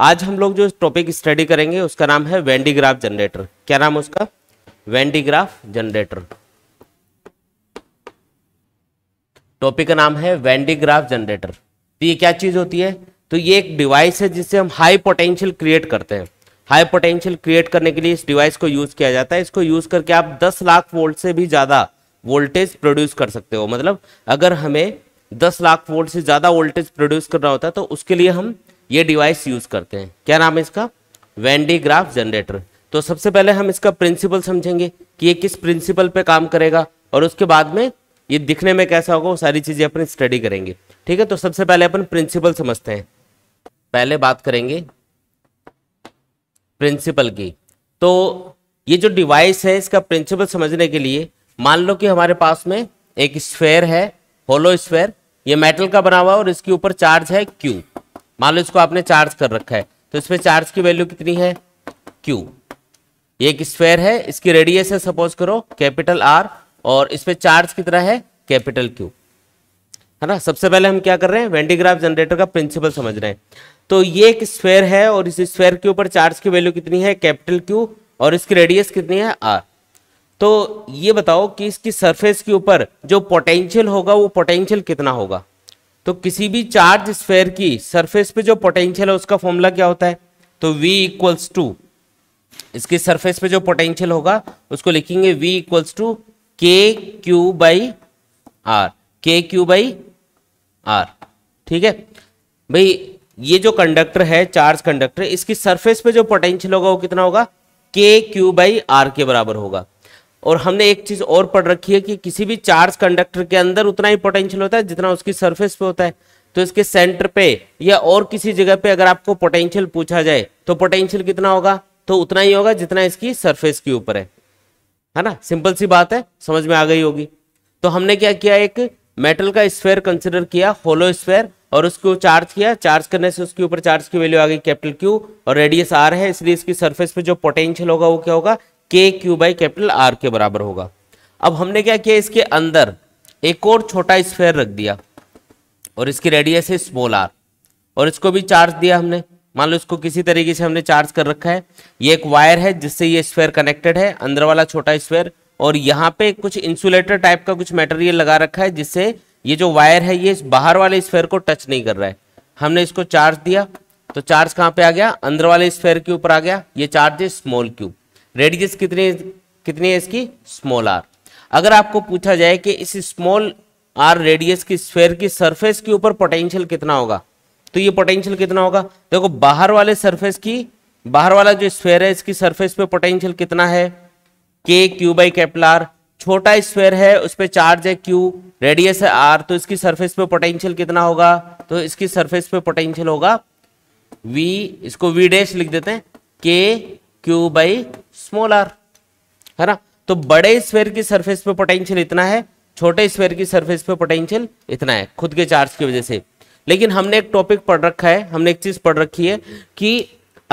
आज हम लोग जो टॉपिक स्टडी करेंगे उसका नाम है वेंडीग्राफ जनरेटर क्या नाम उसका वेंडीग्राफ जनरेटर टॉपिक का नाम है वेंडीग्राफ जनरेटर तो ये क्या चीज होती है तो ये एक डिवाइस है जिससे हम हाई पोटेंशियल क्रिएट करते हैं हाई पोटेंशियल क्रिएट करने के लिए इस डिवाइस को यूज किया जाता है इसको यूज करके आप 10 लाख वोल्ट से भी ज्यादा वोल्टेज प्रोड्यूस कर सकते हो मतलब अगर हमें 10 लाख वोल्ट से ज्यादा वोल्टेज प्रोड्यूस करना होता है तो उसके लिए हम ये डिवाइस यूज करते हैं क्या नाम है इसका वेंडीग्राफ जनरेटर तो सबसे पहले हम इसका प्रिंसिपल समझेंगे कि ये किस प्रिंसिपल पे काम करेगा और उसके बाद में ये दिखने में कैसा होगा वो सारी चीजें अपन स्टडी करेंगे ठीक है तो सबसे पहले अपन प्रिंसिपल समझते हैं पहले बात करेंगे प्रिंसिपल की तो ये जो डिवाइस है इसका प्रिंसिपल समझने के लिए मान लो कि हमारे पास में एक स्फेयर है होलो स्फेयर ये मेटल का बना हुआ है और इसके ऊपर चार्ज है क्यू मान लो इसको आपने चार्ज कर रखा है तो इसमें चार्ज की वैल्यू कितनी है क्यू ये एक स्क्वेयर है इसकी रेडियस है सपोज करो कैपिटल आर और इस पर चार्ज कितना है कैपिटल क्यू है ना सबसे पहले हम क्या कर रहे हैं वेंडीग्राफ जनरेटर का प्रिंसिपल समझ रहे हैं तो ये एक स्फेयर है और इस स्क्वेयर के ऊपर चार्ज की वैल्यू कितनी है कैपिटल क्यू और इसकी रेडियस कितनी है आर तो ये बताओ कि इसकी सरफेस के ऊपर जो पोटेंशियल होगा वो पोटेंशियल कितना होगा तो किसी भी चार्ज स्फेयर की सरफेस पे जो पोटेंशियल है उसका फॉर्मूला क्या होता है तो v इक्वल्स टू इसके सरफेस पे जो पोटेंशियल होगा उसको लिखेंगे v equals to K Q by R K Q by R ठीक है भाई ये जो कंडक्टर है चार्ज कंडक्टर इसकी सरफेस पे जो पोटेंशियल होगा वो कितना होगा के क्यू बाई आर के बराबर होगा और हमने एक चीज और पढ़ रखी है कि किसी भी चार्ज कंडक्टर के अंदर उतना ही पोटेंशियल होता है जितना उसकी सरफेस पे होता है तो इसके सेंटर पे या और किसी जगह पे अगर आपको पोटेंशियल पूछा जाए तो पोटेंशियल कितना होगा तो उतना ही होगा जितना इसकी सरफेस के ऊपर है है ना सिंपल सी बात है समझ में आ गई होगी तो हमने क्या किया एक मेटल का स्फेयर कंसिडर किया होलो स्फेयर और उसको चार्ज किया चार्ज करने से उसके ऊपर चार्ज की वैल्यू आ गई कैपिटल क्यू और रेडियस आर है इसलिए इसकी सरफेस पे जो पोटेंशियल होगा वो क्या होगा K Q by capital R के बराबर होगा अब हमने क्या किया इसके अंदर एक और छोटा स्फेयर रख दिया और इसकी रेडियस है स्मॉल आर और इसको भी चार्ज दिया हमने मान लो इसको किसी तरीके से हमने चार्ज कर रखा है ये एक वायर है जिससे ये स्फेयर कनेक्टेड है अंदर वाला छोटा स्फेयर और यहाँ पे कुछ इंसुलेटर टाइप का कुछ मटेरियल लगा रखा है जिससे ये जो वायर है ये बाहर वाले स्फेयर को टच नहीं कर रहा है हमने इसको चार्ज दिया तो चार्ज कहाँ पे आ गया अंदर वाले स्फेयर के ऊपर आ गया ये चार्ज है स्मॉल क्यूब रेडियस कितने कितनी है इसकी स्मॉल आर अगर आपको पूछा जाए कि इस स्मॉल आर रेडियस की स्फेयर की सरफेस के ऊपर पोटेंशियल कितना होगा तो ये पोटेंशियल कितना होगा देखो बाहर वाले सरफेस की बाहर वाला जो स्फेयर है इसकी सरफेस पे पोटेंशियल कितना है के क्यू बाई कैपलार छोटा स्फेयर है उस पर चार्ज है क्यू रेडियस है आर तो इसकी सरफेस पे पोटेंशियल कितना होगा तो इसकी सरफेस पे पोटेंशियल होगा वी इसको वी डैश लिख देते हैं के क्यू बाई स्मॉल आर है ना तो बड़े स्वेयर की सरफेस पे पोटेंशियल इतना है छोटे स्वेयर की सरफेस पे पोटेंशियल इतना है खुद के चार्ज की वजह से लेकिन हमने एक टॉपिक पढ़ रखा है हमने एक चीज पढ़ रखी है कि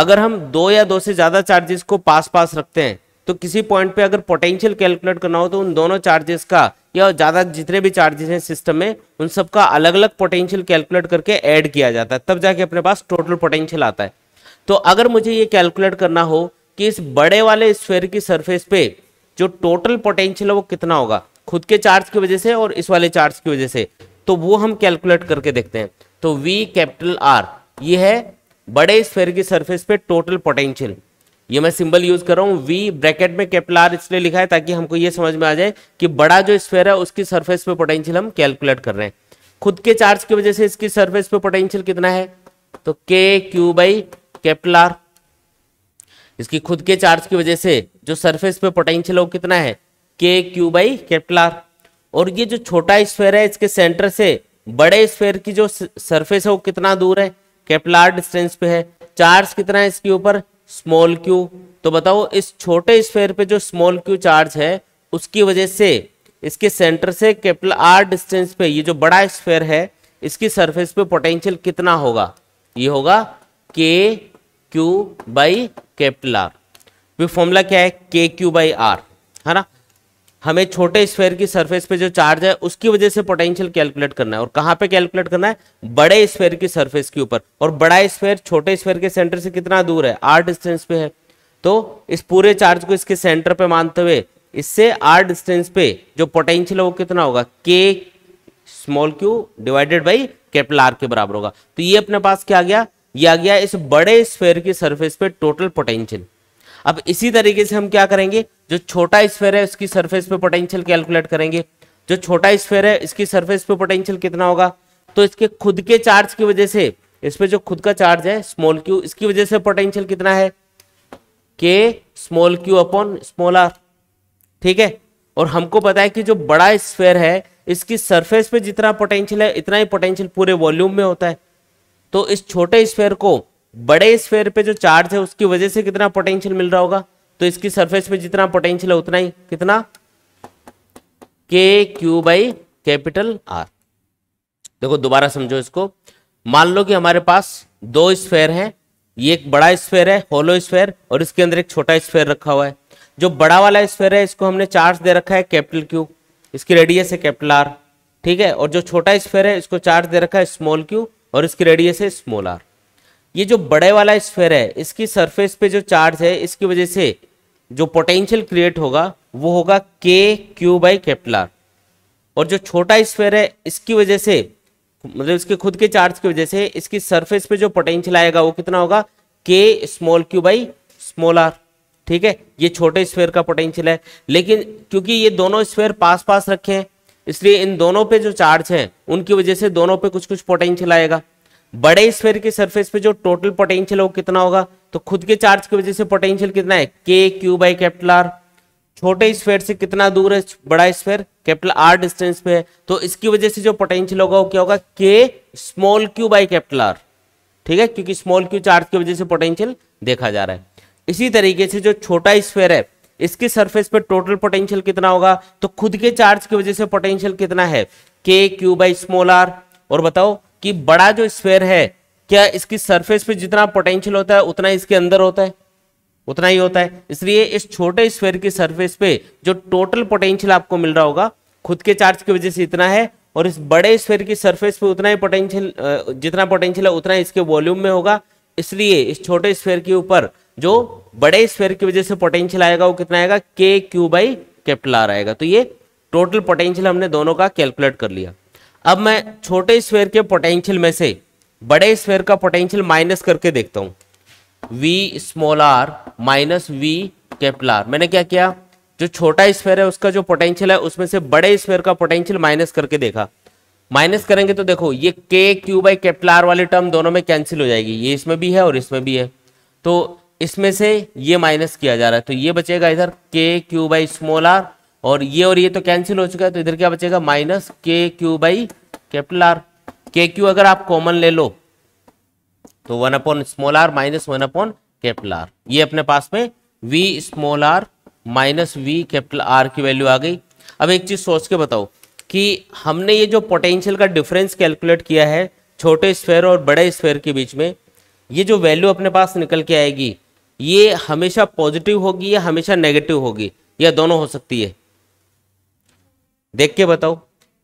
अगर हम दो या दो से ज्यादा चार्जेस को पास पास रखते हैं तो किसी पॉइंट पे अगर पोटेंशियल कैलकुलेट करना हो तो उन दोनों चार्जेस का या ज्यादा जितने भी चार्जेस हैं सिस्टम में उन सबका अलग अलग पोटेंशियल कैलकुलेट करके ऐड किया जाता है तब जाके अपने पास टोटल पोटेंशियल आता है तो अगर मुझे ये कैलकुलेट करना हो कि इस बड़े वाले स्फेयर की सरफेस पे जो टोटल पोटेंशियल है वो कितना होगा खुद के चार्ज की वजह से और इस वाले चार्ज की वजह से तो वो हम कैलकुलेट करके देखते हैं तो वी कैपिटल आर ये है बड़े स्फेयर की सरफेस पे टोटल पोटेंशियल ये मैं सिंबल यूज कर रहा हूँ वी ब्रैकेट में कैपिटल आर इसलिए लिखा है ताकि हमको ये समझ में आ जाए कि बड़ा जो स्फेयर है उसकी सरफेस पे पोटेंशियल हम कैलकुलेट कर रहे हैं खुद के चार्ज की वजह से इसकी सरफेस पे पोटेंशियल कितना है तो के क्यू बाई कैपिटल आर इसकी खुद के चार्ज की वजह से जो सरफेस पे पोटेंशियल वो कितना है K Q by capital are और ये जो छोटा स्फेयर है इसके सेंटर से बड़े स्फेयर की जो सरफेस है वो कितना दूर है कैपिटल आर डिस्टेंस पे है चार्ज कितना है इसके ऊपर स्मॉल क्यू तो बताओ इस छोटे स्फेयर पे जो स्मॉल क्यू चार्ज है उसकी वजह से इसके सेंटर से कैपिटल आर डिस्टेंस पे ये जो बड़ा स्फेयर है इसकी सरफेस पे पोटेंशियल कितना होगा ये होगा K Q by capital R भी फॉर्मूला क्या है के क्यू बाई आर है ना हमें छोटे स्फेयर की सरफेस पे जो चार्ज है उसकी वजह से पोटेंशियल कैलकुलेट करना है और कहां पे कैलकुलेट करना है बड़े स्फेयर की सरफेस के ऊपर और बड़ा स्फेयर छोटे स्फेयर के सेंटर से कितना दूर है आर डिस्टेंस पे है तो इस पूरे चार्ज को इसके सेंटर पे मानते हुए इससे आर डिस्टेंस पे जो पोटेंशियल है वो कितना होगा K small Q divided by capital R के बराबर होगा तो ये अपने पास क्या आ गया या गया इस बड़े स्फेयर की सरफेस पे टोटल पोटेंशियल अब इसी तरीके से हम क्या करेंगे जो छोटा स्फेयर है उसकी सरफेस पे पोटेंशियल कैलकुलेट करेंगे जो छोटा स्फेयर है इसकी सरफेस पे पोटेंशियल कितना होगा तो इसके खुद के चार्ज की वजह से इस पे जो खुद का चार्ज है स्मॉल क्यू इसकी वजह से पोटेंशियल कितना है K small Q upon small R ठीक है और हमको पता है कि जो बड़ा स्फेयर है इसकी सरफेस पे जितना पोटेंशियल है इतना ही पोटेंशियल पूरे वॉल्यूम में होता है तो इस छोटे स्फेयर को बड़े स्फेयर पे जो चार्ज है उसकी वजह से कितना पोटेंशियल मिल रहा होगा तो इसकी सरफेस पे जितना पोटेंशियल है उतना ही कितना के क्यू बाई कैपिटल आर देखो दोबारा समझो इसको मान लो कि हमारे पास दो स्फेयर हैं ये एक बड़ा स्फेयर है होलो स्फेयर और इसके अंदर एक छोटा स्फेयर रखा हुआ है जो बड़ा वाला स्फेयर है इसको हमने चार्ज दे रखा है कैपिटल क्यू इसकी रेडियस है कैपिटल आर ठीक है और जो छोटा स्फेयर है इसको चार्ज दे रखा है स्मॉल क्यू और इसकी रेडियस है स्मॉल आर ये जो बड़े वाला स्फेयर है इसकी सरफेस पे जो चार्ज है इसकी वजह से जो पोटेंशियल क्रिएट होगा वो होगा K Q by capital are और जो छोटा स्फेयर है इसकी वजह से मतलब इसके खुद के चार्ज की वजह से इसकी सरफेस पे जो पोटेंशियल आएगा वो कितना होगा K small Q by small R ठीक है ये छोटे स्फेयर का पोटेंशियल है लेकिन क्योंकि ये दोनों स्फेयर पास पास रखे हैं इसलिए इन दोनों पे जो चार्ज है उनकी वजह से दोनों पे कुछ कुछ पोटेंशियल आएगा बड़े स्फेयर के सरफेस पे जो टोटल पोटेंशियल है वो कितना होगा तो खुद के चार्ज की वजह से पोटेंशियल कितना है K Q by capital R छोटे स्फेयर से कितना दूर है बड़ा स्फेयर कैपिटल आर डिस्टेंस पे है तो इसकी वजह से जो पोटेंशियल होगा वो क्या होगा K small Q by capital R ठीक है क्योंकि स्मॉल क्यू चार्ज की वजह से पोटेंशियल देखा जा रहा है इसी तरीके से जो छोटा स्फेयर है इसके सरफेस पे टोटल पोटेंशियल कितना होगा तो खुद के चार्ज की वजह से पोटेंशियल कितना है K Q by small are और बताओ कि बड़ा जो स्फेयर है क्या इसकी सरफेस पे जितना पोटेंशियल होता है उतना इसके अंदर होता है उतना ही होता है इसलिए इस छोटे स्फेयर की सरफेस पे जो टोटल पोटेंशियल आपको मिल रहा होगा खुद के चार्ज की वजह से इतना है और इस बड़े स्फेयर की सरफेस पे उतना ही पोटेंशियल जितना पोटेंशियल है उतना इसके वॉल्यूम में होगा इसलिए इस छोटे स्फेयर के ऊपर जो बड़े स्फेयर की वजह से पोटेंशियल आएगा वो कितना आएगा के क्यू बाई कैपिटल आर आएगा तो ये टोटल पोटेंशियल हमने दोनों का कैलकुलेट कर लिया अब मैं छोटे स्फेयर के पोटेंशियल में से बड़े स्फेयर का पोटेंशियल माइनस करके देखता हूं V small R minus V capital R मैंने क्या किया जो छोटा स्फेयर है उसका जो पोटेंशियल है उसमें से बड़े स्फेयर का पोटेंशियल माइनस करके देखा माइनस करेंगे तो देखो ये K Q by capital R वाली टर्म दोनों में कैंसिल हो जाएगी ये इसमें भी है और इसमें भी है तो इसमें से ये माइनस किया जा रहा है तो ये बचेगा इधर के क्यू बाई स्मॉल आर और ये और ये तो कैंसिल हो चुका है तो इधर क्या बचेगा minus K Q by capital R K Q अगर आप कॉमन ले लो तो one upon small R minus one upon capital R ये अपने पास में V small R minus V capital R की वैल्यू आ गई अब एक चीज सोच के बताओ कि हमने ये जो पोटेंशियल का डिफरेंस कैलकुलेट किया है छोटे स्फेयर और बड़े स्फेयर के बीच में ये जो वैल्यू अपने पास निकल के आएगी ये हमेशा पॉजिटिव होगी या हमेशा नेगेटिव होगी या दोनों हो सकती है देख के बताओ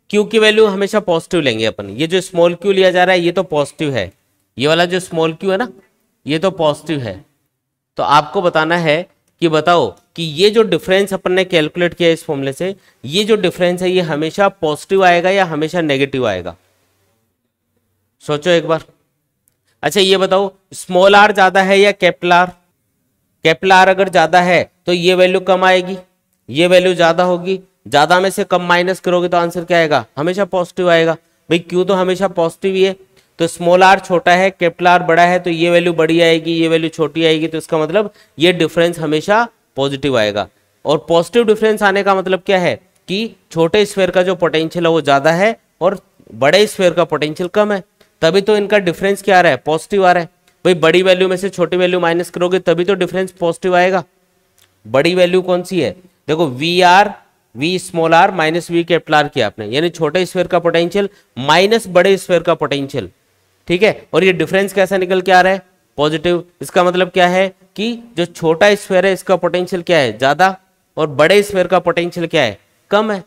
क्यू की वैल्यू हमेशा पॉजिटिव लेंगे अपन ये जो स्मॉल क्यू लिया जा रहा है ये तो पॉजिटिव है ये वाला जो स्मॉल क्यू है ना ये तो पॉजिटिव है तो आपको बताना है कि बताओ कि ये जो डिफरेंस अपन ने कैलकुलेट किया इस फॉर्मूले से ये जो डिफरेंस है ये हमेशा पॉजिटिव आएगा या हमेशा नेगेटिव आएगा सोचो एक बार अच्छा ये बताओ स्मॉल आर ज्यादा है या कैपिटल आर कैपिटल आर अगर ज्यादा है तो ये वैल्यू कम आएगी ये वैल्यू ज्यादा होगी ज्यादा में से कम माइनस करोगे तो आंसर क्या आएगा हमेशा पॉजिटिव आएगा भाई क्यों तो हमेशा पॉजिटिव ही है तो स्मॉल आर छोटा है कैपिटल आर बड़ा है तो ये वैल्यू बड़ी आएगी ये वैल्यू छोटी आएगी तो इसका मतलब ये डिफरेंस हमेशा पॉजिटिव आएगा और पॉजिटिव डिफरेंस आने का मतलब क्या है कि छोटे स्पेयर का जो पोटेंशियल है वो ज़्यादा है और बड़े स्पेयर का पोटेंशियल कम है तभी तो इनका डिफरेंस क्या आ रहा है पॉजिटिव आ रहा है भाई बड़ी वैल्यू में से छोटी वैल्यू माइनस करोगे तभी तो डिफरेंस पॉजिटिव आएगा बड़ी वैल्यू कौन सी है देखो V R V small R minus V capital R किया आपने यानी छोटे स्फेयर का पोटेंशियल माइनस बड़े स्फेयर का पोटेंशियल ठीक है और ये डिफरेंस कैसा निकल के आ रहा है पॉजिटिव इसका मतलब क्या है कि जो छोटा स्क्वेयर है इसका पोटेंशियल क्या है ज्यादा और बड़े स्फेयर का पोटेंशियल क्या है कम है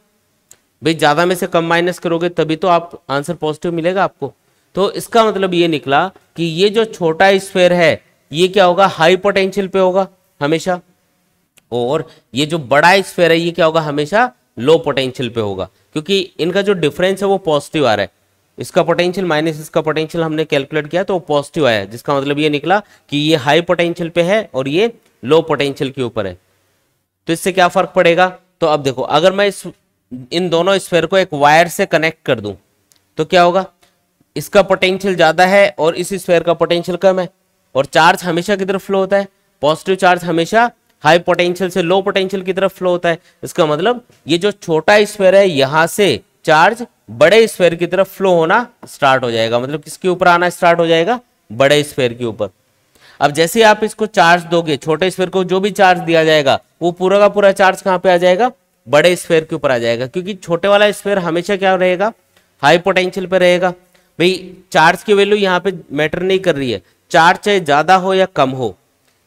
भाई ज्यादा में से कम माइनस करोगे तभी तो आप आंसर पॉजिटिव मिलेगा आपको तो इसका मतलब ये निकला कि ये जो छोटा स्फेयर है ये क्या होगा हाई पोटेंशियल पे होगा हमेशा और ये जो बड़ा स्फेयर है ये क्या होगा हमेशा लो पोटेंशियल पे होगा क्योंकि इनका जो डिफरेंस है वो पॉजिटिव आ रहा है इसका पोटेंशियल माइनस इसका पोटेंशियल हमने कैलकुलेट किया तो वो पॉजिटिव आया जिसका मतलब ये निकला कि ये हाई पोटेंशियल पे है और ये लो पोटेंशियल के ऊपर है तो इससे क्या फर्क पड़ेगा तो अब देखो अगर मैं इस इन दोनों स्फेयर को एक वायर से कनेक्ट कर दूं तो क्या होगा इसका पोटेंशियल ज़्यादा है और इस स्फेयर का पोटेंशियल कम है और चार्ज हमेशा की तरफ फ्लो होता है पॉजिटिव चार्ज हमेशा हाई पोटेंशियल से लो पोटेंशियल की तरफ फ्लो होता है इसका मतलब ये जो छोटा स्फेयर है यहां से चार्ज बड़े स्फेयर की तरफ फ्लो होना स्टार्ट हो जाएगा मतलब किसके ऊपर आना स्टार्ट हो जाएगा बड़े स्फेयर के ऊपर अब जैसे आप इसको चार्ज दोगे छोटे स्फेयर को जो भी चार्ज दिया जाएगा वो पूरा का पूरा चार्ज कहाँ पे आ जाएगा बड़े स्फेयर के ऊपर आ जाएगा क्योंकि छोटे वाला स्फेयर हमेशा क्या रहेगा हाई पोटेंशियल पे रहेगा भाई चार्ज की वैल्यू यहाँ पे मैटर नहीं कर रही है चार्ज चाहे ज़्यादा हो या कम हो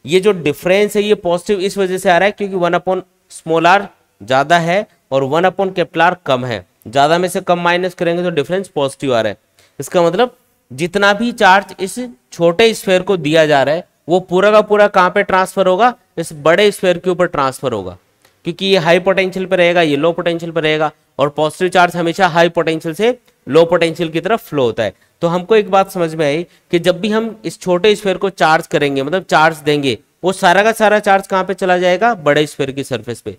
ये जो डिफरेंस है ये पॉजिटिव इस वजह से आ रहा है क्योंकि वन अपॉन स्मॉल आर ज़्यादा है और वन अपॉन कैपिटल आर कम है ज़्यादा में से कम माइनस करेंगे तो डिफरेंस पॉजिटिव आ रहा है इसका मतलब जितना भी चार्ज इस छोटे स्फेयर को दिया जा रहा है वो पूरा का पूरा कहाँ पे ट्रांसफर होगा इस बड़े स्फेयर के ऊपर ट्रांसफर होगा क्योंकि ये हाई पोटेंशियल पर रहेगा ये लो पोटेंशियल पर रहेगा और पॉजिटिव चार्ज हमेशा हाई पोटेंशियल से लो पोटेंशियल की तरफ फ्लो होता है तो हमको एक बात समझ में आई कि जब भी हम इस छोटे स्फेयर को चार्ज करेंगे मतलब चार्ज देंगे वो सारा का सारा चार्ज कहाँ पे चला जाएगा बड़े स्फेयर की सर्फेस पे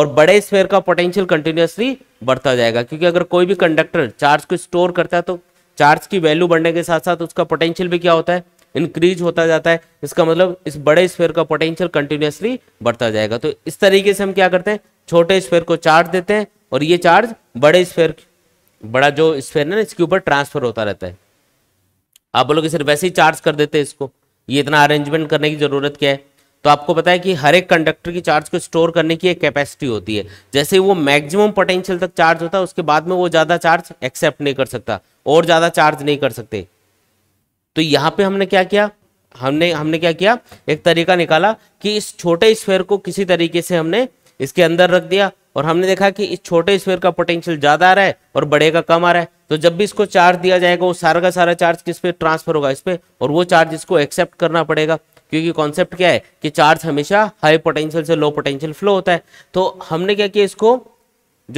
और बड़े स्फेयर का पोटेंशियल कंटिन्यूसली बढ़ता जाएगा क्योंकि अगर कोई भी कंडक्टर चार्ज को स्टोर करता है तो चार्ज की वैल्यू बढ़ने के साथ साथ उसका पोटेंशियल भी क्या होता है इंक्रीज होता जाता है इसका मतलब इस बड़े स्फेयर का पोटेंशियल कंटिन्यूसली बढ़ता जाएगा तो इस तरीके से हम क्या करते हैं छोटे स्फेयर को चार्ज देते हैं और ये चार्ज बड़े स्फेयर बड़ा जो स्फेयर है ना इसके ऊपर ट्रांसफर होता रहता है आप बोलोगे सिर्फ वैसे ही चार्ज कर देते हैं इसको ये इतना अरेंजमेंट करने की ज़रूरत क्या है तो आपको पता है कि हर एक कंडक्टर की चार्ज को स्टोर करने की एक कैपेसिटी होती है जैसे वो मैक्सिमम पोटेंशियल तक चार्ज होता है उसके बाद में वो ज़्यादा चार्ज एक्सेप्ट नहीं कर सकता और ज़्यादा चार्ज नहीं कर सकते तो यहाँ पे हमने क्या किया हमने हमने क्या किया एक तरीका निकाला कि इस छोटे स्फेयर को किसी तरीके से हमने इसके अंदर रख दिया और हमने देखा कि इस छोटे स्फेयर का पोटेंशियल ज्यादा आ रहा है और बड़े का कम आ रहा है तो जब भी इसको चार्ज दिया जाएगा वो सारा का सारा चार्ज किस पे ट्रांसफर होगा इस पे और वो चार्ज इसको एक्सेप्ट करना पड़ेगा क्योंकि कॉन्सेप्ट क्या है कि चार्ज हमेशा हाई पोटेंशियल से लो पोटेंशियल फ्लो होता है तो हमने क्या किया इसको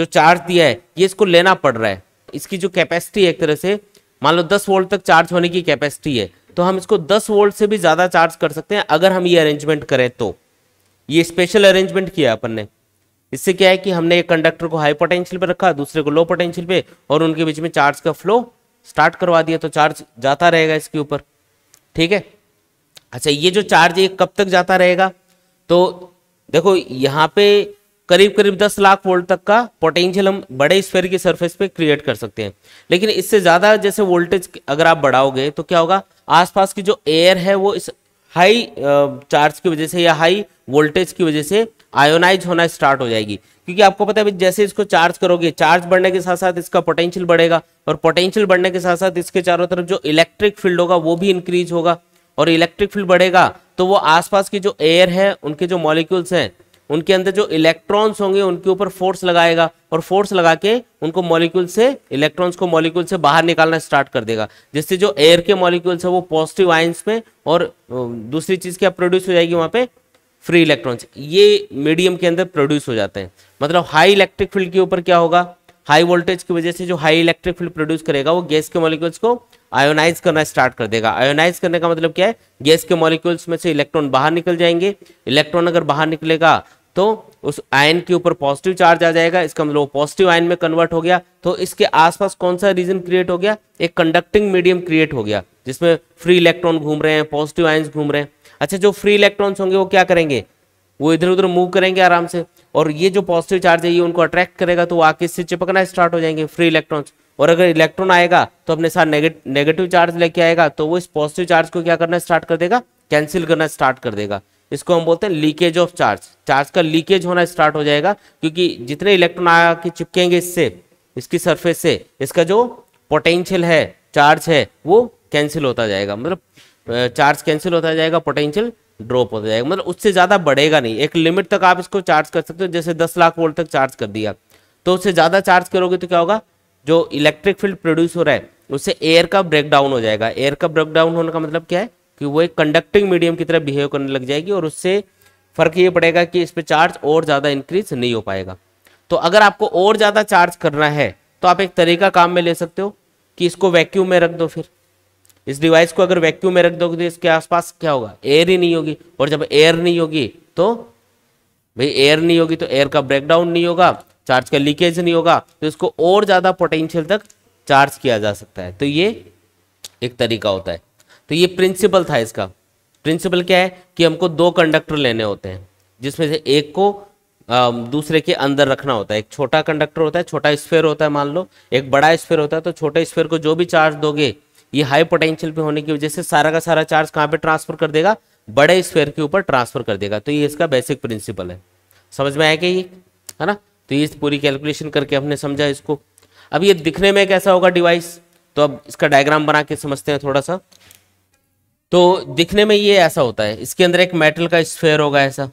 जो चार्ज दिया है ये इसको लेना पड़ रहा है इसकी जो कैपेसिटी एक तरह से मान लो दस वोल्ट तक चार्ज होने की कैपेसिटी है तो हम इसको दस वोल्ट से भी ज़्यादा चार्ज कर सकते हैं अगर हम ये अरेंजमेंट करें तो ये स्पेशल अरेंजमेंट किया अपन ने इससे क्या है कि हमने एक कंडक्टर को हाई पोटेंशियल पर रखा दूसरे को लो पोटेंशियल पे और उनके बीच में चार्ज का फ्लो स्टार्ट करवा दिया तो चार्ज जाता रहेगा इसके ऊपर ठीक है अच्छा ये जो चार्ज ये कब तक जाता रहेगा तो देखो यहाँ पे करीब करीब 10 लाख वोल्ट तक का पोटेंशियल हम बड़े स्पेयर की सरफेस पे क्रिएट कर सकते हैं लेकिन इससे ज़्यादा जैसे वोल्टेज अगर आप बढ़ाओगे तो क्या होगा आसपास की जो एयर है वो इस हाई चार्ज की वजह से या हाई वोल्टेज की वजह से आयोनाइज होना स्टार्ट हो जाएगी क्योंकि आपको पता है जैसे इसको चार्ज करोगे चार्ज बढ़ने के साथ साथ इसका पोटेंशियल बढ़ेगा और पोटेंशियल बढ़ने के साथ साथ इसके चारों तरफ जो इलेक्ट्रिक फील्ड होगा वो भी इंक्रीज होगा और इलेक्ट्रिक फील्ड बढ़ेगा तो वो आसपास की जो एयर है उनके जो मॉलिक्यूल्स हैं उनके अंदर जो इलेक्ट्रॉन्स होंगे उनके ऊपर फोर्स लगाएगा और फोर्स लगा के उनको मॉलिक्यूल से इलेक्ट्रॉन्स को मॉलिक्यूल से बाहर निकालना स्टार्ट कर देगा जिससे जो एयर के मॉलिक्यूल्स है वो पॉजिटिव आइंस में और दूसरी चीज़ क्या प्रोड्यूस हो जाएगी वहां पे फ्री इलेक्ट्रॉन्स ये मीडियम के अंदर प्रोड्यूस हो जाते हैं मतलब हाई इलेक्ट्रिक फील्ड के ऊपर क्या होगा हाई वोल्टेज की वजह से जो हाई इलेक्ट्रिक फील्ड प्रोड्यूस करेगा वो गैस के मॉलिक्यूल्स को आयोनाइज करना स्टार्ट कर देगा आयोनाइज करने का मतलब क्या है गैस के मॉलिक्यूल्स में से इलेक्ट्रॉन बाहर निकल जाएंगे इलेक्ट्रॉन अगर बाहर निकलेगा तो उस आयन के ऊपर पॉजिटिव चार्ज आ जाएगा इसका मतलब पॉजिटिव आयन में कन्वर्ट हो गया तो इसके आसपास कौन सा रीजन क्रिएट हो गया एक कंडक्टिंग मीडियम क्रिएट हो गया जिसमें फ्री इलेक्ट्रॉन घूम रहे हैं पॉजिटिव आयन घूम रहे हैं अच्छा जो फ्री इलेक्ट्रॉन्स होंगे वो क्या करेंगे वो इधर उधर मूव करेंगे आराम से और ये जो पॉजिटिव चार्ज है ये उनको अट्रैक्ट करेगा तो वो आके इससे चिपकना स्टार्ट हो जाएंगे फ्री इलेक्ट्रॉन्स और अगर इलेक्ट्रॉन आएगा तो अपने साथ नेगेटिव चार्ज लेके आएगा तो वो इस पॉजिटिव चार्ज को क्या करना स्टार्ट कर देगा कैंसिल करना स्टार्ट कर देगा इसको हम बोलते हैं लीकेज ऑफ चार्ज चार्ज का लीकेज होना स्टार्ट हो जाएगा क्योंकि जितने इलेक्ट्रॉन आके चिपकेंगे इससे इसकी सरफेस से इसका जो पोटेंशियल है चार्ज है वो कैंसिल होता जाएगा मतलब चार्ज कैंसिल होता जाएगा पोटेंशियल ड्रॉप हो जाएगा मतलब उससे ज़्यादा बढ़ेगा नहीं एक लिमिट तक आप इसको चार्ज कर सकते हो जैसे दस लाख वोल्ट तक चार्ज कर दिया तो उससे ज़्यादा चार्ज करोगे तो क्या होगा जो इलेक्ट्रिक फील्ड प्रोड्यूस हो रहा है उससे एयर का ब्रेकडाउन हो जाएगा एयर का ब्रेकडाउन होने का मतलब क्या है कि वो एक कंडक्टिंग मीडियम की तरह बिहेव करने लग जाएगी और उससे फ़र्क ये पड़ेगा कि इस पर चार्ज और ज़्यादा इंक्रीज नहीं हो पाएगा तो अगर आपको और ज़्यादा चार्ज करना है तो आप एक तरीका काम में ले सकते हो कि इसको वैक्यूम में रख दो फिर इस डिवाइस को अगर वैक्यूम में रख दोगे तो इसके आसपास क्या होगा एयर ही नहीं होगी और जब एयर नहीं होगी तो भाई एयर नहीं होगी तो एयर का ब्रेकडाउन नहीं होगा चार्ज का लीकेज नहीं होगा तो इसको और ज़्यादा पोटेंशियल तक चार्ज किया जा सकता है तो ये एक तरीका होता है तो ये प्रिंसिपल था इसका प्रिंसिपल क्या है कि हमको दो कंडक्टर लेने होते हैं जिसमें से एक को दूसरे के अंदर रखना होता है एक छोटा कंडक्टर होता है छोटा स्फेयर होता है मान लो एक बड़ा स्फेयर होता है तो छोटे स्फेयर को जो भी चार्ज दोगे ये हाई पोटेंशियल पे होने की वजह से सारा का सारा चार्ज कहाँ पे ट्रांसफर कर देगा बड़े स्क्वेयर के ऊपर ट्रांसफर कर देगा तो ये इसका बेसिक प्रिंसिपल है समझ में आया क्या ये है ना तो ये पूरी कैलकुलेशन करके हमने समझा इसको अब ये दिखने में कैसा होगा डिवाइस तो अब इसका डायग्राम बना के समझते हैं थोड़ा सा तो दिखने में ये ऐसा होता है इसके अंदर एक मेटल का स्फेयर होगा ऐसा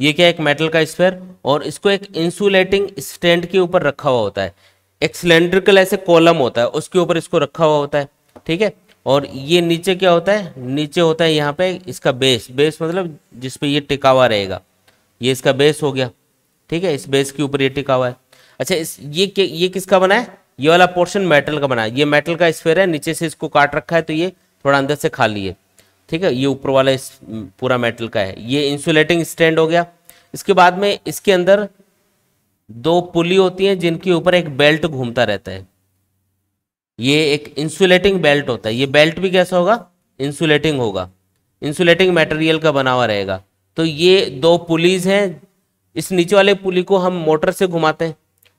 ये क्या एक मेटल का स्फेयर और इसको एक इंसुलेटिंग स्टैंड के ऊपर रखा हुआ होता है एक सिलेंड्रिकल ऐसे कॉलम होता है उसके ऊपर इसको रखा हुआ होता है ठीक है और ये नीचे क्या होता है नीचे होता है यहाँ पे इसका बेस बेस मतलब जिस पे ये टिका हुआ रहेगा ये इसका बेस हो गया ठीक है इस बेस के ऊपर ये टिका हुआ है अच्छा इस ये ये किसका बना है ये वाला पोर्शन मेटल का बना है ये मेटल का स्फेयर है नीचे से इसको काट रखा है तो ये थोड़ा अंदर से खा लिए ठीक है ये ऊपर वाला इस पूरा मेटल का है ये इंसुलेटिंग स्टैंड हो गया इसके बाद में इसके अंदर दो पुली होती हैं जिनके ऊपर एक बेल्ट घूमता रहता है ये एक इंसुलेटिंग बेल्ट होता है ये बेल्ट भी कैसा होगा इंसुलेटिंग होगा इंसुलेटिंग मटेरियल का बना हुआ रहेगा तो ये दो पुलिस हैं इस नीचे वाले पुली को हम मोटर से घुमाते हैं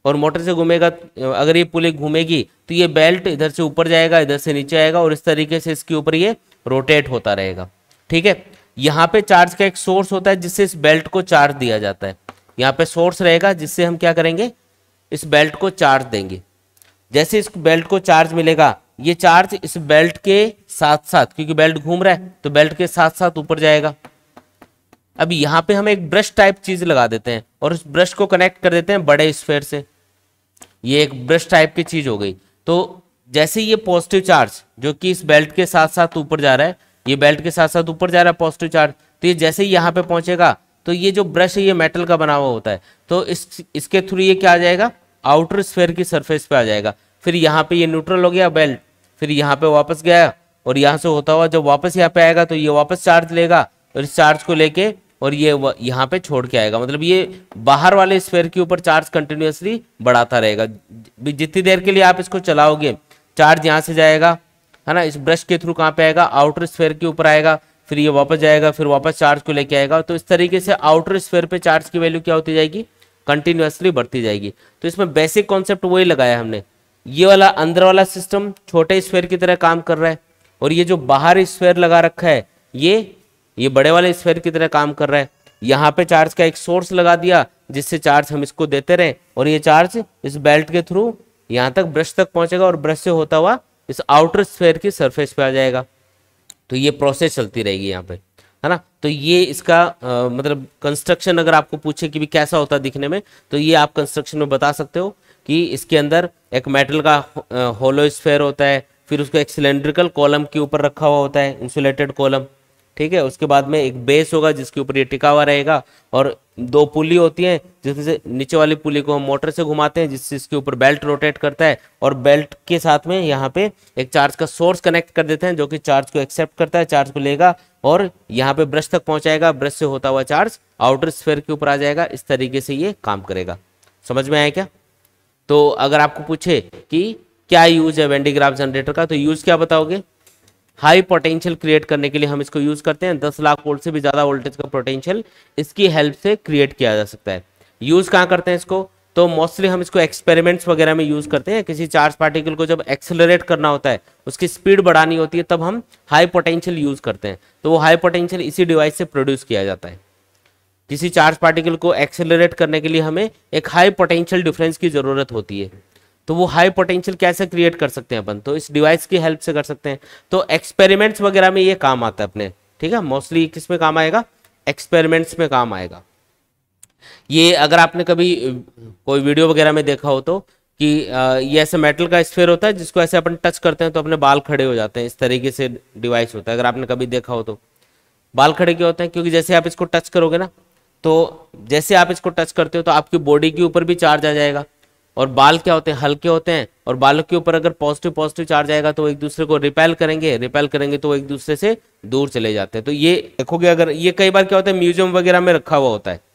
और मोटर से घूमेगा अगर ये पुली घूमेगी तो ये बेल्ट इधर से ऊपर जाएगा इधर से नीचे आएगा और इस तरीके से इसके ऊपर ये रोटेट होता रहेगा ठीक है यहाँ पे चार्ज का एक सोर्स होता है जिससे इस बेल्ट को चार्ज दिया जाता है यहाँ पे सोर्स रहेगा जिससे हम क्या करेंगे इस बेल्ट को चार्ज देंगे जैसे इस बेल्ट को चार्ज मिलेगा ये चार्ज इस बेल्ट के साथ साथ क्योंकि बेल्ट घूम रहा है तो बेल्ट के साथ साथ ऊपर जाएगा अब यहाँ पे हम एक ब्रश टाइप चीज लगा देते हैं और उस ब्रश को कनेक्ट कर देते हैं बड़े स्फेयर से ये एक ब्रश टाइप की चीज हो गई तो जैसे ये पॉजिटिव चार्ज जो कि इस बेल्ट के साथ साथ ऊपर जा रहा है ये बेल्ट के साथ साथ ऊपर जा रहा है पॉजिटिव चार्ज तो ये जैसे ही यहां पर पहुंचेगा तो ये जो ब्रश है ये मेटल का बना हुआ होता है तो इस इसके थ्रू ये क्या आ जाएगा आउटर स्फेयर की सरफेस पे आ जाएगा फिर यहाँ पे ये न्यूट्रल हो गया बेल्ट फिर यहाँ पे वापस गया और यहाँ से होता हुआ जब वापस यहाँ पे आएगा तो ये वापस चार्ज लेगा और इस चार्ज को लेके और ये यहाँ पे छोड़ के आएगा मतलब ये बाहर वाले स्फेयर के ऊपर चार्ज कंटिन्यूसली बढ़ाता रहेगा जितनी देर के लिए आप इसको चलाओगे चार्ज यहाँ से जाएगा है ना इस ब्रश के थ्रू कहाँ पे आएगा आउटर स्फेयर के ऊपर आएगा फिर ये वापस जाएगा फिर वापस चार्ज को लेके आएगा तो इस तरीके से आउटर स्फेयर पे चार्ज की वैल्यू क्या होती जाएगी कंटिन्यूसली बढ़ती जाएगी तो इसमें बेसिक कॉन्सेप्ट वही लगाया हमने ये वाला अंदर वाला सिस्टम छोटे स्क्वेयर की तरह काम कर रहा है और ये जो बाहर स्क्वेयर लगा रखा है ये ये बड़े वाले स्क्वेयर की तरह काम कर रहा है यहाँ पे चार्ज का एक सोर्स लगा दिया जिससे चार्ज हम इसको देते रहे और ये चार्ज इस बेल्ट के थ्रू यहाँ तक ब्रश तक पहुंचेगा और ब्रश से होता हुआ इस आउटर स्फेयर की सरफेस पे आ जाएगा तो ये प्रोसेस चलती रहेगी यहाँ पे है ना तो ये इसका आ, मतलब कंस्ट्रक्शन अगर आपको पूछे कि भी कैसा होता है दिखने में तो ये आप कंस्ट्रक्शन में बता सकते हो कि इसके अंदर एक मेटल का होलो स्फेयर होता है फिर उसको एक सिलेंड्रिकल कॉलम के ऊपर रखा हुआ होता है इंसुलेटेड कॉलम ठीक है उसके बाद में एक बेस होगा जिसके ऊपर ये टिका हुआ रहेगा और दो पुली होती हैं जिसमें से नीचे वाली पुली को हम मोटर से घुमाते हैं जिससे इसके ऊपर बेल्ट रोटेट करता है और बेल्ट के साथ में यहाँ पे एक चार्ज का सोर्स कनेक्ट कर देते हैं जो कि चार्ज को एक्सेप्ट करता है चार्ज को लेगा और यहाँ पे ब्रश तक पहुंचाएगा ब्रश से होता हुआ चार्ज आउटर स्फेयर के ऊपर आ जाएगा इस तरीके से ये काम करेगा समझ में आया क्या तो अगर आपको पूछे कि क्या यूज है वेंडीग्राफ जनरेटर का तो यूज क्या बताओगे हाई पोटेंशियल क्रिएट करने के लिए हम इसको यूज करते हैं दस लाख वोल्ट से भी ज्यादा वोल्टेज का पोटेंशियल इसकी हेल्प से क्रिएट किया जा सकता है यूज कहाँ करते हैं इसको तो मोस्टली हम इसको एक्सपेरिमेंट्स वगैरह में यूज़ करते हैं किसी चार्ज पार्टिकल को जब एक्सेलरेट करना होता है उसकी स्पीड बढ़ानी होती है तब हम हाई पोटेंशियल यूज़ करते हैं तो वो हाई पोटेंशियल इसी डिवाइस से प्रोड्यूस किया जाता है किसी चार्ज पार्टिकल को एक्सेलरेट करने के लिए हमें एक हाई पोटेंशियल डिफरेंस की ज़रूरत होती है तो वो हाई पोटेंशियल कैसे क्रिएट कर सकते हैं अपन तो इस डिवाइस की हेल्प से कर सकते हैं तो एक्सपेरिमेंट्स वगैरह में ये काम आता है अपने ठीक है मोस्टली किस में काम आएगा एक्सपेरिमेंट्स में काम आएगा ये अगर आपने कभी कोई वीडियो वगैरह में देखा हो तो कि ये ऐसे मेटल का स्फेयर होता है जिसको ऐसे अपन टच करते हैं तो अपने बाल खड़े हो जाते हैं इस तरीके से डिवाइस होता है अगर आपने कभी देखा हो तो बाल खड़े क्यों होते हैं क्योंकि जैसे आप इसको टच करोगे ना तो जैसे आप इसको टच करते हो तो आपकी बॉडी के ऊपर भी चार्ज आ जाएगा और बाल क्या होते हैं हल्के होते हैं और बालों के ऊपर अगर पॉजिटिव पॉजिटिव चार्ज आएगा तो एक दूसरे को रिपेल करेंगे रिपेल करेंगे तो एक दूसरे से दूर चले जाते हैं तो ये देखोगे अगर ये कई बार क्या होता है म्यूजियम वगैरह में रखा हुआ होता है